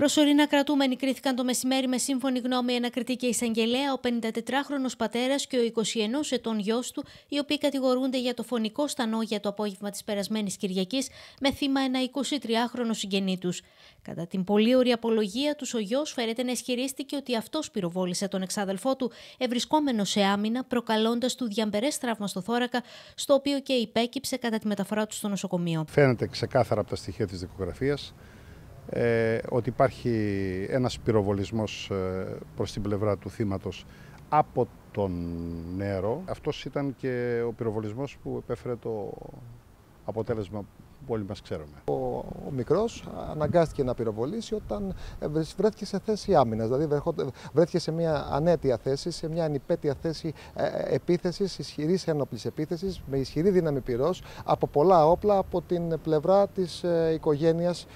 Προσωρινά κρατούμενοι κρίθηκαν το μεσημέρι με σύμφωνη γνώμη ανακριτή και εισαγγελέα, ο 54χρονο πατέρας και ο 21 ετών γιος του, οι οποίοι κατηγορούνται για το φωνικό στανό για το απόγευμα της περασμένης Κυριακής, με θύμα ένα 23χρονο συγγενή τους. Κατά την πολύ απολογία τους, ο γιος φέρεται να ισχυρίστηκε ότι αυτός πυροβόλησε τον εξάδελφό του, ευρισκόμενο σε άμυνα, προκαλώντας του διαμπερές τραύμα στο θώρακα, στο οποίο και υπέκυψε κατά τη μεταφορά του στο νοσοκομείο. Φαίνεται ξεκάθαρα από τα στοιχεία της δικογραφίας ε, ότι υπάρχει ένας πυροβολισμός ε, προς την πλευρά του θύματος από τον νερό. Αυτός ήταν και ο πυροβολισμός που επέφερε το αποτέλεσμα που όλοι ξέρουμε. Ο, ο μικρός αναγκάστηκε να πυροβολήσει όταν ε, βρέθηκε σε θέση άμυνας, δηλαδή ε, βρέθηκε σε μια ανέτεια θέση, σε μια ανυπέτεια θέση ε, επίθεσης, ισχυρής ένοπλης επίθεσης, με ισχυρή δύναμη πυρός, από πολλά όπλα από την πλευρά της οικογένειας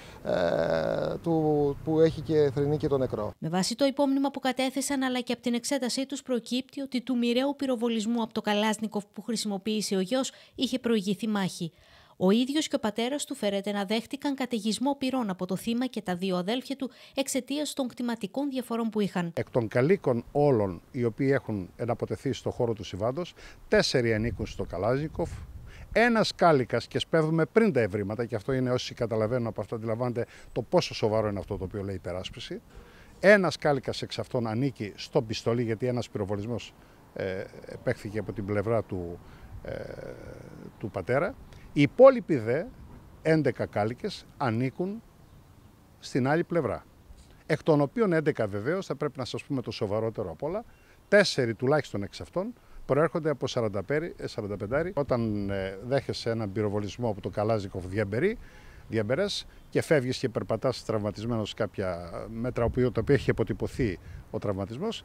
του, που έχει και θρηνεί και τον νεκρό. Με βάση το υπόμνημα που κατέθεσαν αλλά και από την εξέτασή τους προκύπτει ότι του μοιραίου πυροβολισμού από το Καλάσνικοφ που χρησιμοποίησε ο γιος είχε προηγηθεί μάχη. Ο ίδιος και ο πατέρας του να δέχτηκαν καταιγισμό πυρών από το θύμα και τα δύο αδέλφια του εξαιτίας των κτηματικών διαφορών που είχαν. Εκ των καλήκων όλων οι οποίοι έχουν εναποτεθεί στο χώρο του συμβάντο, τέσσερι ανήκουν στο Καλάζικοφ, ένας κάλικας και σπέβδουμε πριν τα ευρήματα, και αυτό είναι όσοι καταλαβαίνουν από αυτό, αντιλαμβάνεται το πόσο σοβαρό είναι αυτό το οποίο λέει η περάσπιση. Ένας κάλικας εξ αυτών ανήκει στον πιστολή, γιατί ένας πυροβολισμός ε, από την πλευρά του, ε, του πατέρα. Οι υπόλοιποι δε, 11 κάλικες, ανήκουν στην άλλη πλευρά. Εκ των οποίων 11 βεβαίως, θα πρέπει να σας πούμε το σοβαρότερο απ' όλα, τέσσερι τουλάχιστον εξ αυτών προέρχονται από 45, ε, όταν ε, δέχεσαι έναν πυροβολισμό από το Καλάζικοφ διαμπερί, διαμπερές και φεύγεις και περπατάς τραυματισμένος κάποια μέτρα τα οποία έχει αποτυπωθεί ο τραυματισμός,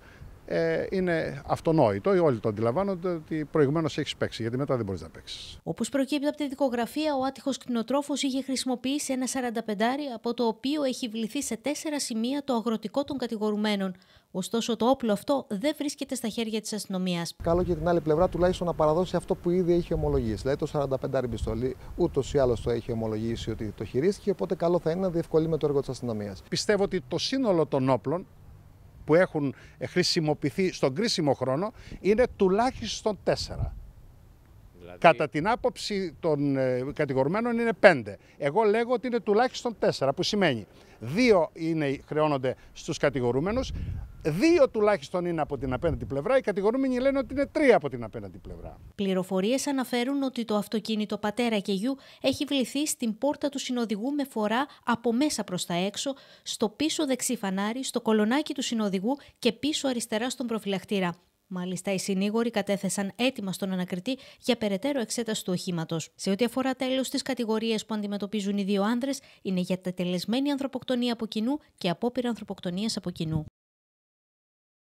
ε, είναι αυτονόητο, όλοι το αντιλαμβάνονται ότι προηγουμένως έχεις παίξει, γιατί μετά δεν μπορείς να παίξεις. Όπως προκύπτει από τη δικογραφία, ο άτυχος κτηνοτρόφος είχε χρησιμοποιήσει ένα 45 από το οποίο έχει βληθεί σε τέσσερα σημεία το αγροτικό των κατηγορουμένων. Ωστόσο, το όπλο αυτό δεν βρίσκεται στα χέρια της αστυνομίας. Καλό και την άλλη πλευρά τουλάχιστον να παραδώσει αυτό που ήδη έχει ομολογήσει. Δηλαδή, το 45 πιστολή ούτως ή άλλως το έχει ομολογήσει ότι το χειρίστηκε. Οπότε, καλό θα είναι να διευκολύνει το έργο της αστυνομίας. Πιστεύω ότι το σύνολο των όπλων που έχουν χρησιμοποιηθεί στον κρίσιμο χρόνο είναι τουλάχιστον τέσσερα. Δηλαδή. Κατά την άποψη των ε, κατηγορουμένων είναι πέντε. Εγώ λέγω ότι είναι τουλάχιστον τέσσερα που σημαίνει δύο είναι, χρεώνονται στους κατηγορούμενους, δύο τουλάχιστον είναι από την απέναντι πλευρά. Οι κατηγορούμενοι λένε ότι είναι τρία από την απέναντι πλευρά. Πληροφορίες αναφέρουν ότι το αυτοκίνητο πατέρα και γιου έχει βληθεί στην πόρτα του συνοδηγού με φορά από μέσα προς τα έξω, στο πίσω δεξί φανάρι, στο κολονάκι του συνοδηγού και πίσω αριστερά στον προφυλακτήρα. Μάλιστα, οι συνήγοροι κατέθεσαν έτοιμα στον ανακριτή για περαιτέρω εξέταση του οχήματος. Σε ό,τι αφορά τέλος τι κατηγορίε που αντιμετωπίζουν οι δύο άνδρες, είναι για τα τελεσμένη ανθρωποκτονία από κοινού και απόπειρα ανθρωποκτονίας από κοινού.